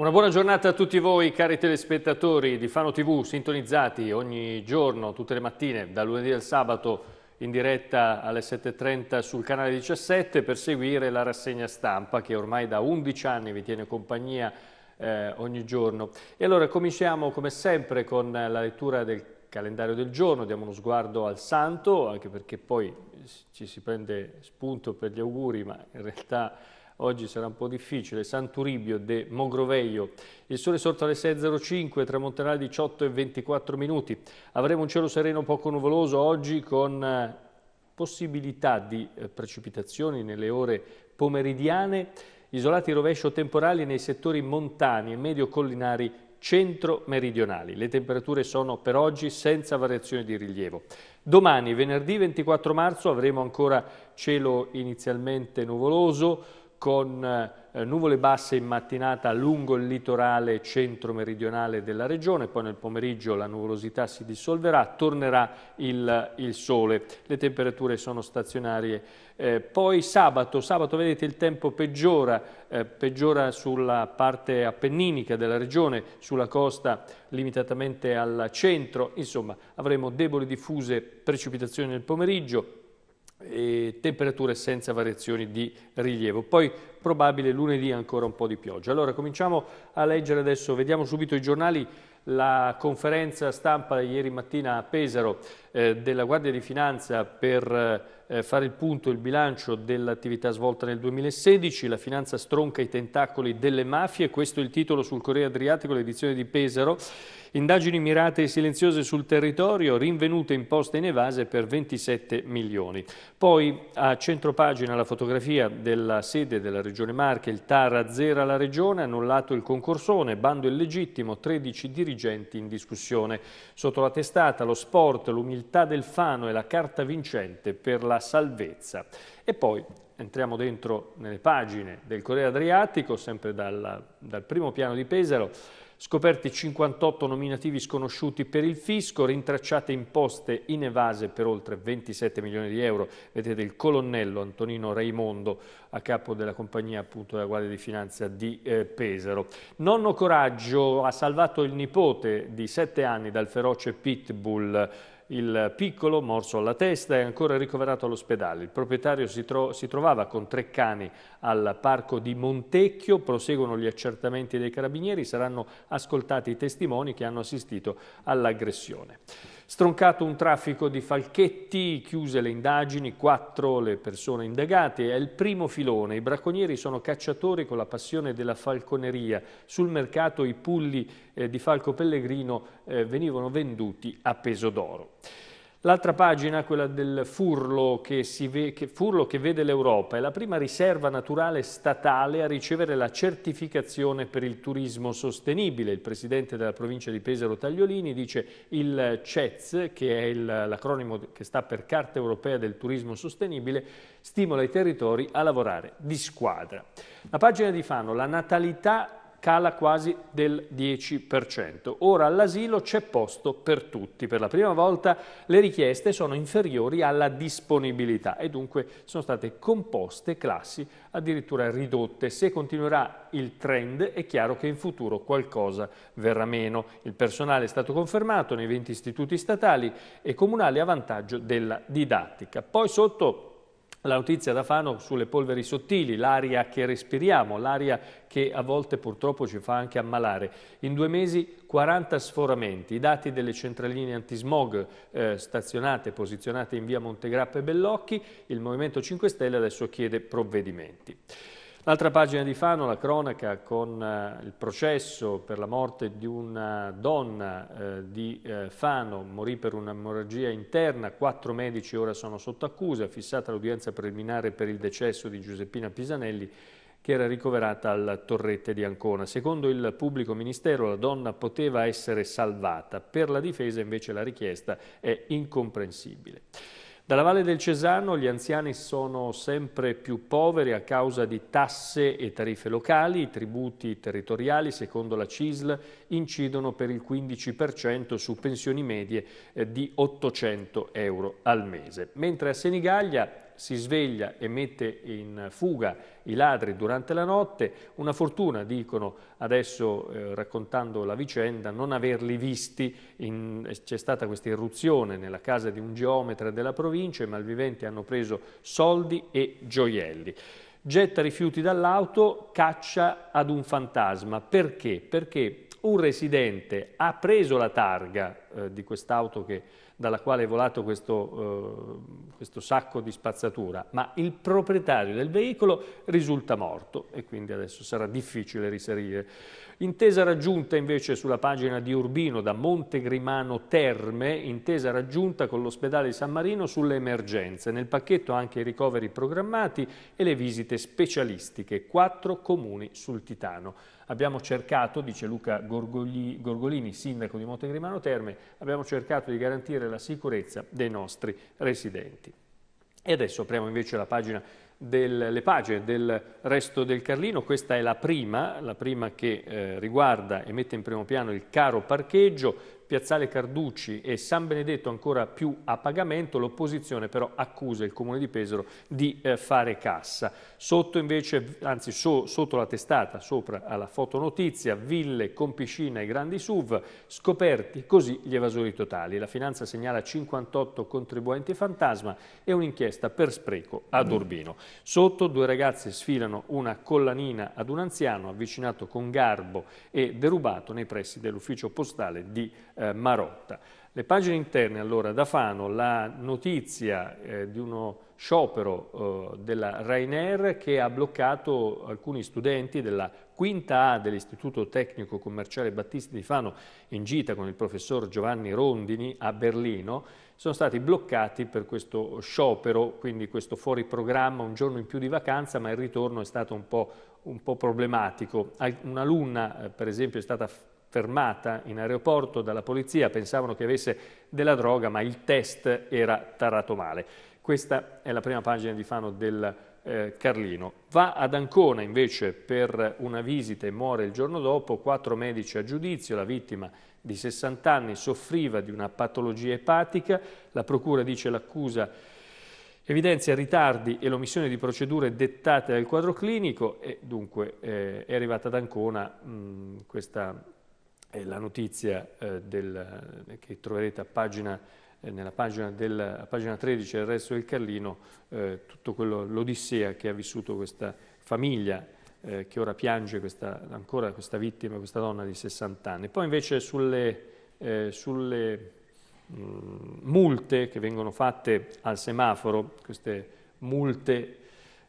Una buona giornata a tutti voi cari telespettatori di Fano TV, sintonizzati ogni giorno, tutte le mattine, dal lunedì al sabato in diretta alle 7.30 sul canale 17 per seguire la rassegna stampa che ormai da 11 anni vi tiene compagnia eh, ogni giorno. E allora cominciamo come sempre con la lettura del calendario del giorno, diamo uno sguardo al santo, anche perché poi ci si prende spunto per gli auguri, ma in realtà oggi sarà un po' difficile, Santuribio de Mogroveio. Il sole sorto alle 6.05, tramonterà alle 18.24 minuti. Avremo un cielo sereno poco nuvoloso oggi con eh, possibilità di eh, precipitazioni nelle ore pomeridiane, isolati rovescio temporali nei settori montani e medio collinari centro-meridionali. Le temperature sono per oggi senza variazioni di rilievo. Domani, venerdì 24 marzo, avremo ancora cielo inizialmente nuvoloso, con eh, nuvole basse in mattinata lungo il litorale centro-meridionale della regione, poi nel pomeriggio la nuvolosità si dissolverà, tornerà il, il sole, le temperature sono stazionarie. Eh, poi sabato, sabato vedete il tempo peggiora, eh, peggiora sulla parte appenninica della regione, sulla costa limitatamente al centro, insomma avremo deboli diffuse precipitazioni nel pomeriggio, e temperature senza variazioni di rilievo. Poi probabile lunedì ancora un po' di pioggia. Allora cominciamo a leggere adesso, vediamo subito i giornali. La conferenza stampa ieri mattina a Pesaro eh, della Guardia di Finanza per eh, eh, fare il punto il bilancio dell'attività svolta nel 2016, la finanza stronca i tentacoli delle mafie, questo è il titolo sul Corriere Adriatico, l'edizione di Pesaro, indagini mirate e silenziose sul territorio, rinvenute imposte in evase per 27 milioni. Poi a centropagina la fotografia della sede della Regione Marche, il TAR azzera la Regione, annullato il concorsone, bando illegittimo, 13 dirigenti in discussione. Sotto la testata lo sport, l'umiltà del Fano e la carta vincente per la salvezza. E poi entriamo dentro nelle pagine del Corriere Adriatico, sempre dal, dal primo piano di Pesaro, scoperti 58 nominativi sconosciuti per il fisco, rintracciate imposte in evase per oltre 27 milioni di euro. Vedete il colonnello Antonino Raimondo a capo della compagnia appunto della Guardia di Finanza di eh, Pesaro. Nonno Coraggio ha salvato il nipote di 7 anni dal feroce Pitbull il piccolo, morso alla testa, è ancora ricoverato all'ospedale. Il proprietario si, tro si, trovava con tre cani al parco di Montecchio. Proseguono gli accertamenti dei carabinieri. Saranno ascoltati i testimoni che hanno assistito all'aggressione. Stroncato un traffico di falchetti, chiuse le indagini, quattro le persone indagate. È il primo filone. I bracconieri sono cacciatori con la passione della falconeria. Sul mercato i pulli eh, di Falco Pellegrino eh, venivano venduti a peso d'oro. L'altra pagina, quella del Furlo che, ve, che, Furlo che vede l'Europa, è la prima riserva naturale statale a ricevere la certificazione per il turismo sostenibile. Il presidente della provincia di Pesaro Tagliolini dice il CETS, che è l'acronimo che sta per Carta Europea del Turismo Sostenibile, stimola i territori a lavorare di squadra. La pagina di Fano, la natalità cala quasi del 10%. Ora all'asilo c'è posto per tutti. Per la prima volta le richieste sono inferiori alla disponibilità e dunque sono state composte classi addirittura ridotte. Se continuerà il trend è chiaro che in futuro qualcosa verrà meno. Il personale è stato confermato nei 20 istituti statali e comunali a vantaggio della didattica. Poi sotto la notizia da Fano sulle polveri sottili, l'aria che respiriamo, l'aria che a volte purtroppo ci fa anche ammalare. In due mesi 40 sforamenti, i dati delle centraline antismog eh, stazionate, posizionate in via Montegrappa e Bellocchi, il Movimento 5 Stelle adesso chiede provvedimenti. L'altra pagina di Fano, la cronaca con eh, il processo per la morte di una donna eh, di eh, Fano, morì per un'emorragia interna, quattro medici ora sono sotto accusa, fissata l'udienza preliminare per il decesso di Giuseppina Pisanelli che era ricoverata al Torrette di Ancona. Secondo il pubblico ministero la donna poteva essere salvata, per la difesa invece la richiesta è incomprensibile. Dalla Valle del Cesano gli anziani sono sempre più poveri a causa di tasse e tariffe locali, i tributi territoriali secondo la CISL incidono per il 15% su pensioni medie eh, di 800 euro al mese. Mentre a Senigallia si sveglia e mette in fuga i ladri durante la notte, una fortuna, dicono adesso eh, raccontando la vicenda, non averli visti, eh, c'è stata questa irruzione nella casa di un geometra della provincia, i malviventi hanno preso soldi e gioielli. Getta rifiuti dall'auto, caccia ad un fantasma. Perché? Perché un residente ha preso la targa eh, di quest'auto che dalla quale è volato questo, eh, questo sacco di spazzatura, ma il proprietario del veicolo risulta morto e quindi adesso sarà difficile risalire. Intesa raggiunta invece sulla pagina di Urbino da Montegrimano Terme, intesa raggiunta con l'ospedale di San Marino sulle emergenze, nel pacchetto anche i ricoveri programmati e le visite specialistiche, quattro comuni sul Titano. Abbiamo cercato, dice Luca Gorgolini, sindaco di Montegrimano Terme, abbiamo cercato di garantire della sicurezza dei nostri residenti. E adesso apriamo invece la pagina del, le pagine del resto del Carlino, questa è la prima, la prima che eh, riguarda e mette in primo piano il caro parcheggio, Piazzale Carducci e San Benedetto ancora più a pagamento, l'opposizione però accusa il Comune di Pesaro di eh, fare cassa. Sotto invece, anzi so, sotto la testata, sopra alla fotonotizia, ville con piscina e grandi SUV, scoperti così gli evasori totali. La finanza segnala 58 contribuenti fantasma e un'inchiesta per spreco ad mm. Urbino. Sotto due ragazze sfilano una collanina ad un anziano avvicinato con garbo e derubato nei pressi dell'ufficio postale di eh, eh, Marotta. Le pagine interne allora da Fano la notizia eh, di uno sciopero eh, della Rainer che ha bloccato alcuni studenti della quinta A dell'Istituto Tecnico Commerciale Battisti di Fano in gita con il professor Giovanni Rondini a Berlino sono stati bloccati per questo sciopero, quindi questo fuori programma, un giorno in più di vacanza, ma il ritorno è stato un po', un po problematico. Un'alunna, eh, per esempio, è stata fermata in aeroporto dalla polizia, pensavano che avesse della droga, ma il test era tarato male. Questa è la prima pagina di Fano del eh, Carlino. Va ad Ancona invece per una visita e muore il giorno dopo, quattro medici a giudizio, la vittima di 60 anni soffriva di una patologia epatica, la procura dice l'accusa evidenzia ritardi e l'omissione di procedure dettate dal quadro clinico e dunque eh, è arrivata ad Ancona mh, mm, questa eh, la notizia eh, del, che troverete pagina, eh, nella pagina, del, pagina 13 del resto del Carlino, eh, tutto quello, l'odissea che ha vissuto questa famiglia eh, che ora piange questa, ancora questa vittima, questa donna di 60 anni. Poi invece sulle, sulle mh, mm, multe che vengono fatte al semaforo, queste multe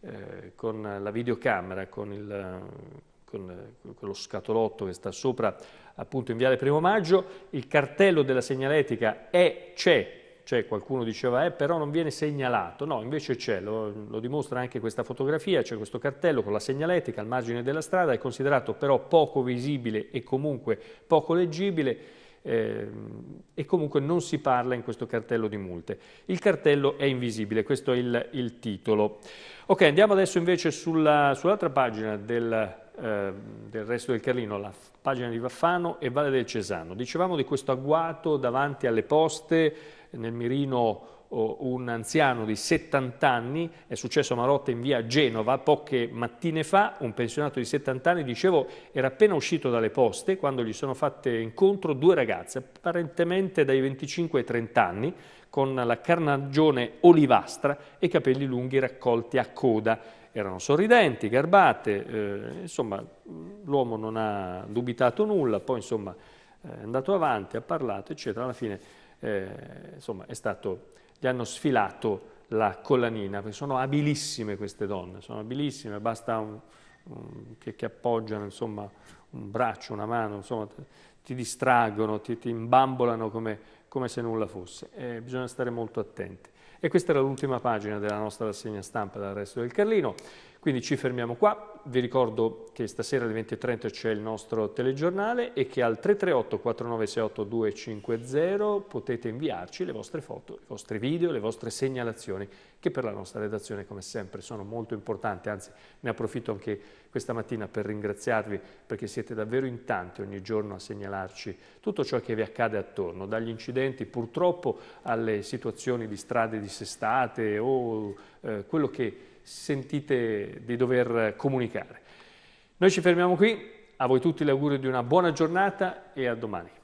eh, con la videocamera, con il, con quello scatolotto che sta sopra appunto in Viale Primo Maggio, il cartello della segnaletica è, c'è, cioè qualcuno diceva è, eh, però non viene segnalato, no, invece c'è, lo, lo, dimostra anche questa fotografia, c'è questo cartello con la segnaletica al margine della strada, è considerato però poco visibile e comunque poco leggibile eh, e comunque non si parla in questo cartello di multe. Il cartello è invisibile, questo è il, il titolo. Ok, andiamo adesso invece sull'altra pagina del Ehm, del resto del Carlino, la pagina di Vaffano e Valle del Cesano. Dicevamo di questo agguato davanti alle poste, nel mirino un anziano di 70 anni, è successo a Marotta in via Genova poche mattine fa, un pensionato di 70 anni, dicevo, era appena uscito dalle poste quando gli sono fatte incontro due ragazze, apparentemente dai 25 ai 30 anni, con la carnagione olivastra e capelli lunghi raccolti a coda erano sorridenti, garbate, eh, insomma l'uomo non ha dubitato nulla, poi insomma eh, è andato avanti, ha parlato, eccetera, alla fine eh, insomma è stato, gli hanno sfilato la collanina, perché sono abilissime queste donne, sono abilissime, basta un, un, che, che, appoggiano insomma, un braccio, una mano, insomma, ti distraggono, ti, ti imbambolano come, come, se nulla fosse. Eh, bisogna stare molto attenti. E questa era l'ultima pagina della nostra rassegna stampa dal resto del Carlino. Quindi ci fermiamo qua, vi ricordo che stasera alle 20.30 c'è il nostro telegiornale e che al 338 4968 250 potete inviarci le vostre foto, i vostri video, le vostre segnalazioni che per la nostra redazione come sempre sono molto importanti, anzi ne approfitto anche questa mattina per ringraziarvi perché siete davvero in tanti ogni giorno a segnalarci tutto ciò che vi accade attorno, dagli incidenti purtroppo alle situazioni di strade dissestate o eh, quello che sentite di dover comunicare. Noi ci fermiamo qui, a voi tutti l'augurio di una buona giornata e a domani.